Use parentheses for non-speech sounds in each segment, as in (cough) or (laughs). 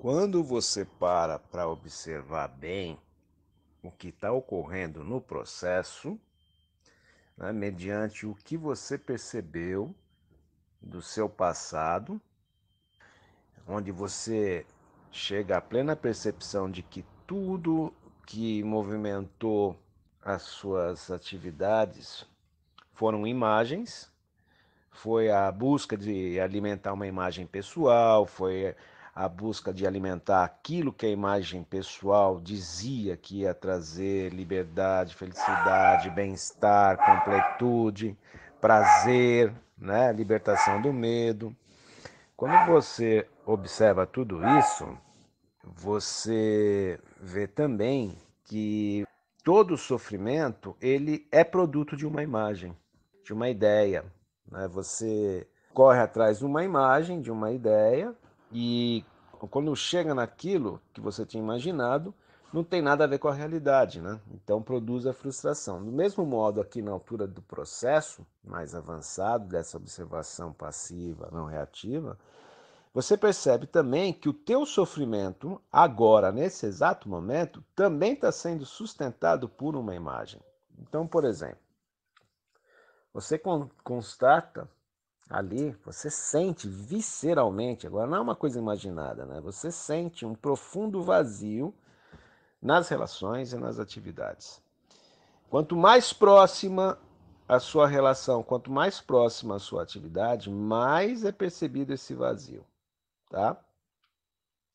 Quando você para para observar bem o que está ocorrendo no processo, né, mediante o que você percebeu do seu passado, onde você chega à plena percepção de que tudo que movimentou as suas atividades foram imagens, foi a busca de alimentar uma imagem pessoal, foi a busca de alimentar aquilo que a imagem pessoal dizia que ia trazer liberdade, felicidade, bem-estar, completude, prazer, né? libertação do medo. Quando você observa tudo isso, você vê também que todo sofrimento ele é produto de uma imagem, de uma ideia. Né? Você corre atrás de uma imagem, de uma ideia, e quando chega naquilo que você tinha imaginado, não tem nada a ver com a realidade, né? Então produz a frustração. Do mesmo modo, aqui na altura do processo mais avançado dessa observação passiva, não reativa, você percebe também que o teu sofrimento agora nesse exato momento também está sendo sustentado por uma imagem. Então, por exemplo, você constata Ali você sente visceralmente, agora não é uma coisa imaginada, né? Você sente um profundo vazio nas relações e nas atividades. Quanto mais próxima a sua relação, quanto mais próxima a sua atividade, mais é percebido esse vazio, tá?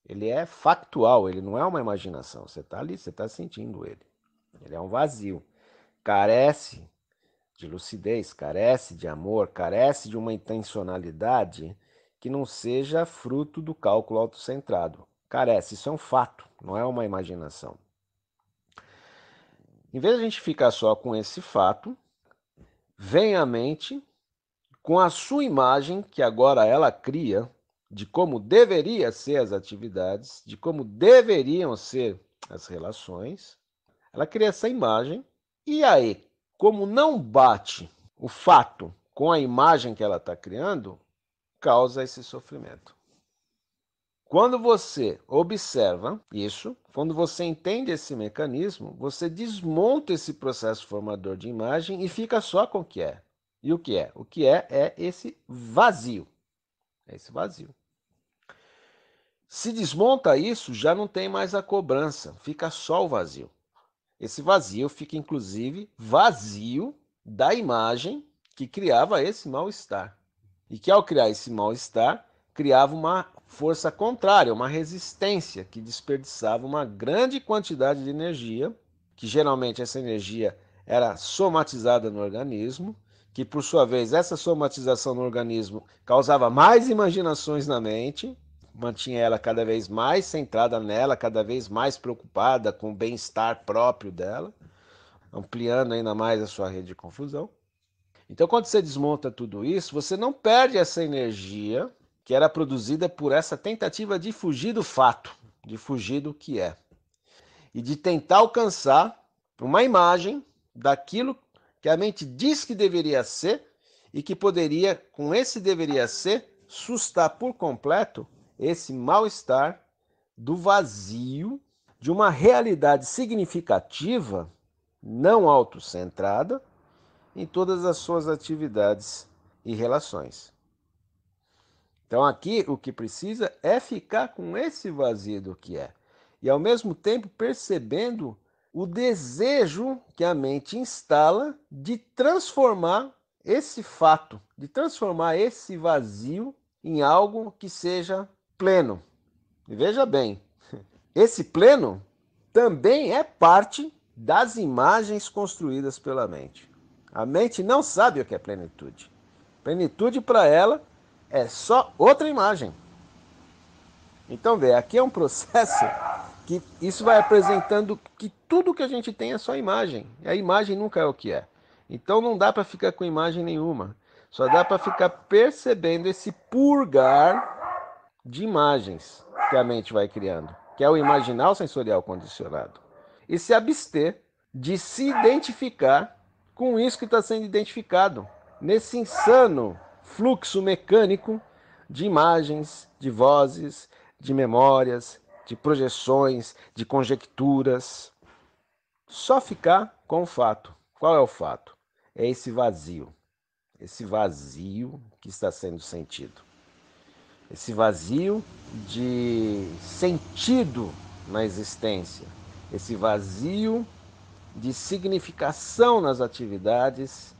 Ele é factual, ele não é uma imaginação. Você está ali, você está sentindo ele. Ele é um vazio. Carece de lucidez, carece de amor, carece de uma intencionalidade que não seja fruto do cálculo autocentrado. Carece, isso é um fato, não é uma imaginação. Em vez de a gente ficar só com esse fato, vem à mente com a sua imagem que agora ela cria de como deveria ser as atividades, de como deveriam ser as relações. Ela cria essa imagem e aí como não bate o fato com a imagem que ela está criando, causa esse sofrimento. Quando você observa isso, quando você entende esse mecanismo, você desmonta esse processo formador de imagem e fica só com o que é. E o que é? O que é é esse vazio. É esse vazio. Se desmonta isso, já não tem mais a cobrança, fica só o vazio. Esse vazio fica, inclusive, vazio da imagem que criava esse mal-estar. E que, ao criar esse mal-estar, criava uma força contrária, uma resistência que desperdiçava uma grande quantidade de energia, que geralmente essa energia era somatizada no organismo, que por sua vez essa somatização no organismo causava mais imaginações na mente, mantinha ela cada vez mais centrada nela, cada vez mais preocupada com o bem-estar próprio dela, ampliando ainda mais a sua rede de confusão. Então, quando você desmonta tudo isso, você não perde essa energia que era produzida por essa tentativa de fugir do fato, de fugir do que é, e de tentar alcançar uma imagem daquilo que a mente diz que deveria ser e que poderia, com esse deveria ser, sustar por completo esse mal-estar do vazio de uma realidade significativa, não autocentrada, em todas as suas atividades e relações. Então aqui o que precisa é ficar com esse vazio do que é e ao mesmo tempo percebendo o desejo que a mente instala de transformar esse fato, de transformar esse vazio em algo que seja pleno. E veja bem, (laughs) esse pleno também é parte das imagens construídas pela mente. A mente não sabe o que é plenitude. Plenitude para ela é só outra imagem. Então, vê, aqui é um processo (laughs) que isso vai apresentando que tudo que a gente tem é só imagem. E a imagem nunca é o que é. Então não dá para ficar com imagem nenhuma. Só dá para ficar percebendo esse purgar de imagens que a mente vai criando, que é o imaginal sensorial condicionado. E se abster de se identificar com isso que está sendo identificado, nesse insano fluxo mecânico de imagens, de vozes, de memórias, de projeções, de conjecturas. Só ficar com o fato. Qual é o fato? É esse vazio. Esse vazio que está sendo sentido esse vazio de sentido na existência, esse vazio de significação nas atividades,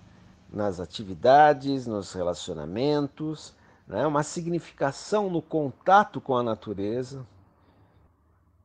nas atividades, nos relacionamentos, né? uma significação no contato com a natureza,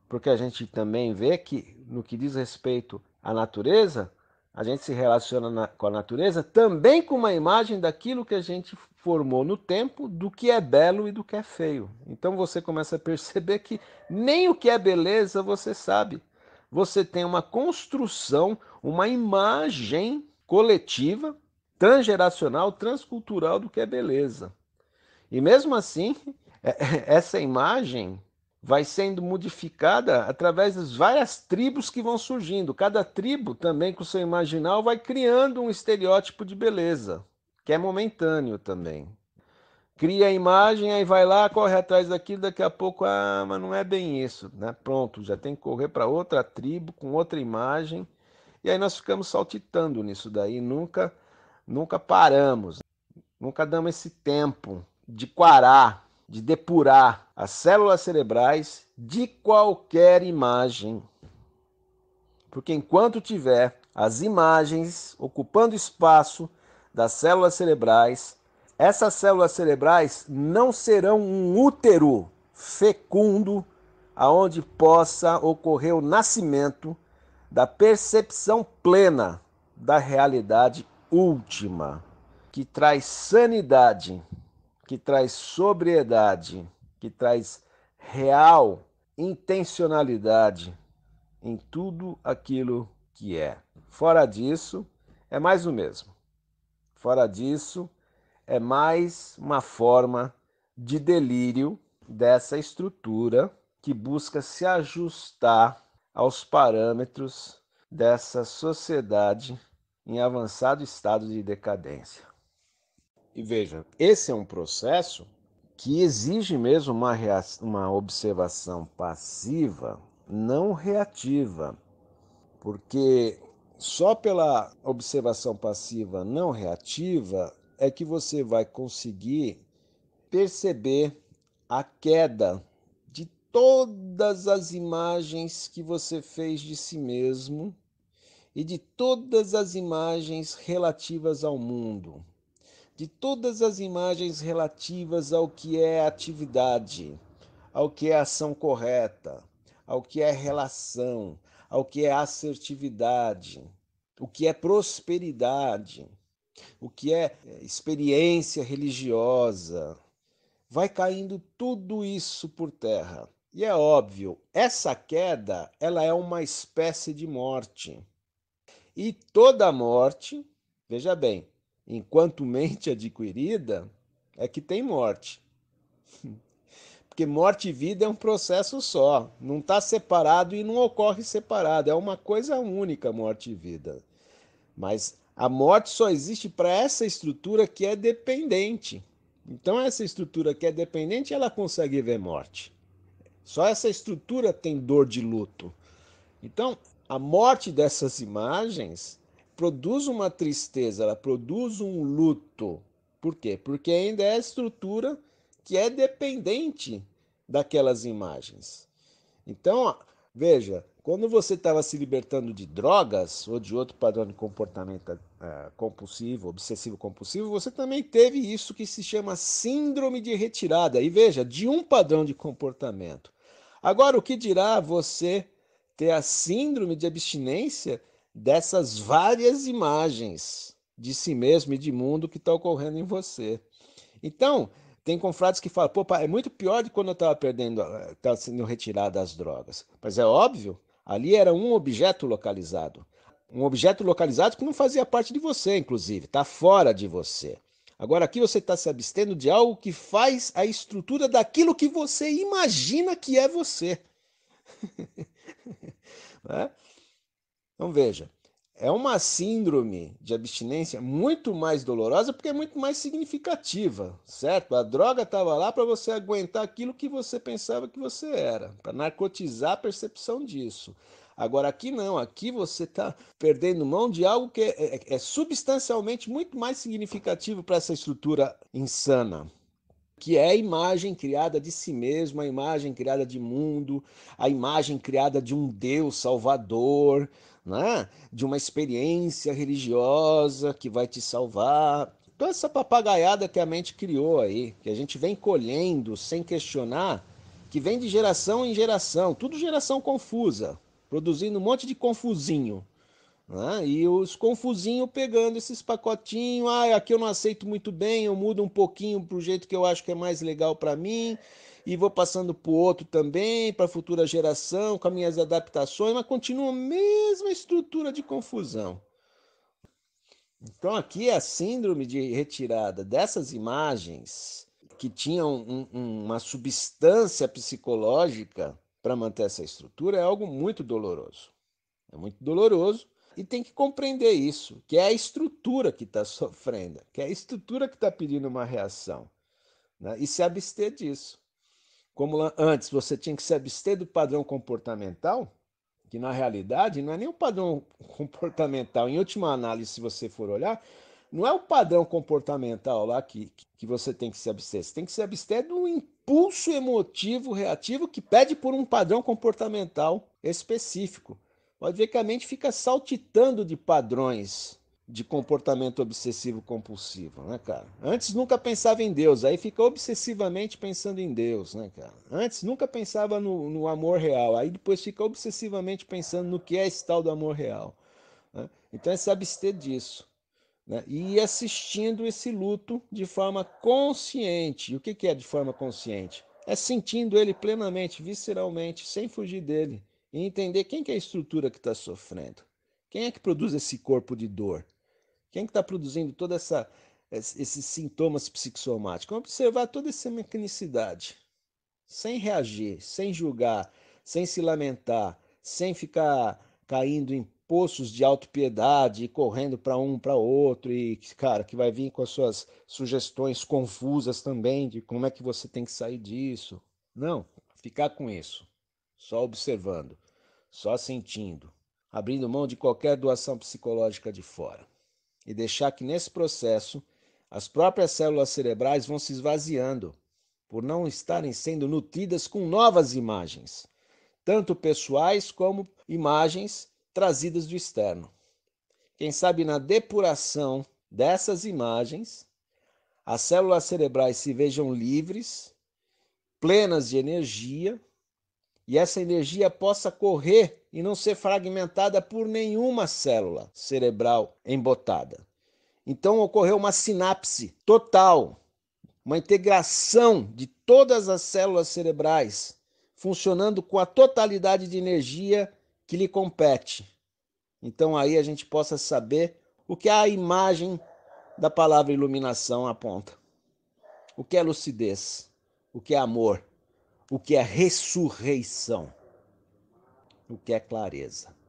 porque a gente também vê que no que diz respeito à natureza, a gente se relaciona na, com a natureza também com uma imagem daquilo que a gente formou no tempo, do que é belo e do que é feio. Então você começa a perceber que nem o que é beleza você sabe. Você tem uma construção, uma imagem coletiva, transgeracional, transcultural do que é beleza. E mesmo assim, (laughs) essa imagem vai sendo modificada através das várias tribos que vão surgindo. Cada tribo também com seu imaginal vai criando um estereótipo de beleza, que é momentâneo também. Cria a imagem, aí vai lá, corre atrás daquilo, daqui a pouco, ah, mas não é bem isso, né? Pronto, já tem que correr para outra tribo com outra imagem. E aí nós ficamos saltitando nisso daí, nunca nunca paramos, nunca damos esse tempo de quarar de depurar as células cerebrais de qualquer imagem. Porque enquanto tiver as imagens ocupando espaço das células cerebrais, essas células cerebrais não serão um útero fecundo aonde possa ocorrer o nascimento da percepção plena da realidade última, que traz sanidade que traz sobriedade, que traz real intencionalidade em tudo aquilo que é. Fora disso, é mais o mesmo. Fora disso, é mais uma forma de delírio dessa estrutura que busca se ajustar aos parâmetros dessa sociedade em avançado estado de decadência. E veja, esse é um processo que exige mesmo uma, uma observação passiva, não reativa, porque só pela observação passiva não reativa é que você vai conseguir perceber a queda de todas as imagens que você fez de si mesmo e de todas as imagens relativas ao mundo, de todas as imagens relativas ao que é atividade, ao que é ação correta, ao que é relação, ao que é assertividade, o que é prosperidade, o que é, é experiência religiosa. Vai caindo tudo isso por terra. E é óbvio, essa queda, ela é uma espécie de morte. E toda morte, veja bem, enquanto mente adquirida, é que tem morte. (laughs) Porque morte e vida é um processo só, não está separado e não ocorre separado, é uma coisa única, morte e vida. Mas a morte só existe para essa estrutura que é dependente. Então, essa estrutura que é dependente, ela consegue ver morte. Só essa estrutura tem dor de luto. Então, a morte dessas imagens produz uma tristeza, ela produz um luto. Por quê? Porque ainda é a estrutura que é dependente daquelas imagens. Então, veja, quando você estava se libertando de drogas ou de outro padrão de comportamento uh, compulsivo, obsessivo compulsivo, você também teve isso que se chama síndrome de retirada. E veja, de um padrão de comportamento. Agora, o que dirá você ter a síndrome de abstinência dessas várias imagens de si mesmo e de mundo que está ocorrendo em você. Então, tem confrades que falam, pô, pai, é muito pior de quando eu estava perdendo, estava tá sendo retirado das drogas. Mas é óbvio, ali era um objeto localizado. Um objeto localizado que não fazia parte de você, inclusive, está fora de você. Agora, aqui você está se abstendo de algo que faz a estrutura daquilo que você imagina que é você. (laughs) Né? Então veja, é uma síndrome de abstinência muito mais dolorosa porque é muito mais significativa, certo? A droga estava lá para você aguentar aquilo que você pensava que você era, para narcotizar a percepção disso. Agora, aqui não, aqui você está perdendo mão de algo que é, é, é substancialmente muito mais significativo para essa estrutura insana, que é a imagem criada de si mesmo, a imagem criada de mundo, a imagem criada de um Deus salvador, né? de uma experiência religiosa que vai te salvar. toda então, essa papagaiada que a mente criou aí, que a gente vem colhendo sem questionar, que vem de geração em geração, tudo geração confusa, produzindo um monte de confusinho. Né? E os confusinhos pegando esses pacotinhos, ah, aqui eu não aceito muito bem, eu mudo um pouquinho para o jeito que eu acho que é mais legal para mim, e vou passando para o outro também, para a futura geração, com as minhas adaptações, mas continua a mesma estrutura de confusão. Então, aqui é a síndrome de retirada dessas imagens que tinham um, um, uma substância psicológica para manter essa estrutura é algo muito doloroso. É muito doloroso e tem que compreender isso, que é a estrutura que está (laughs) sofrendo, que é a estrutura que está pedindo uma reação, né? e se abster disso como antes você tinha que se abster do padrão comportamental, que na realidade não é nem o padrão comportamental. Em última análise, se você for olhar, não é o padrão comportamental lá que, que você tem que se abster. Você tem que se abster do impulso emotivo reativo que pede por um padrão comportamental específico. Pode ver que a mente fica saltitando de padrões de comportamento obsessivo compulsivo, né, cara? Antes nunca pensava em Deus, aí fica obsessivamente pensando em Deus, né, cara? Antes nunca pensava no, no amor real, aí depois fica obsessivamente pensando no que é esse tal do amor real. Né? Então é se abster disso. Né? E ir assistindo esse luto de forma consciente. o que, que é de forma consciente? É sentindo ele plenamente, visceralmente, sem fugir dele. E entender quem que é a estrutura que está sofrendo. Quem é que produz esse corpo de dor? Quem está que tá produzindo toda essa esses sintomas psicossomáticos? Observar toda essa mecanicidade, sem reagir, sem julgar, sem se lamentar, sem ficar caindo em poços de autopiedade, correndo para um, para outro, e, cara, que vai vir com as suas sugestões confusas também de como é que você tem que sair disso. Não, ficar com isso, só observando, só sentindo, abrindo mão de qualquer doação psicológica de fora e deixar que nesse processo as próprias células cerebrais vão se esvaziando por não estarem sendo nutridas com novas imagens, tanto pessoais como imagens trazidas do externo. Quem sabe na depuração dessas imagens, as células cerebrais se vejam livres, plenas de energia e essa energia possa correr e não ser fragmentada por nenhuma célula cerebral embotada. Então ocorreu uma sinapse total, uma integração de todas as células cerebrais, funcionando com a totalidade de energia que lhe compete. Então aí a gente possa saber o que a imagem da palavra iluminação aponta. O que é lucidez? O que é amor? o que é ressurreição, o que é clareza.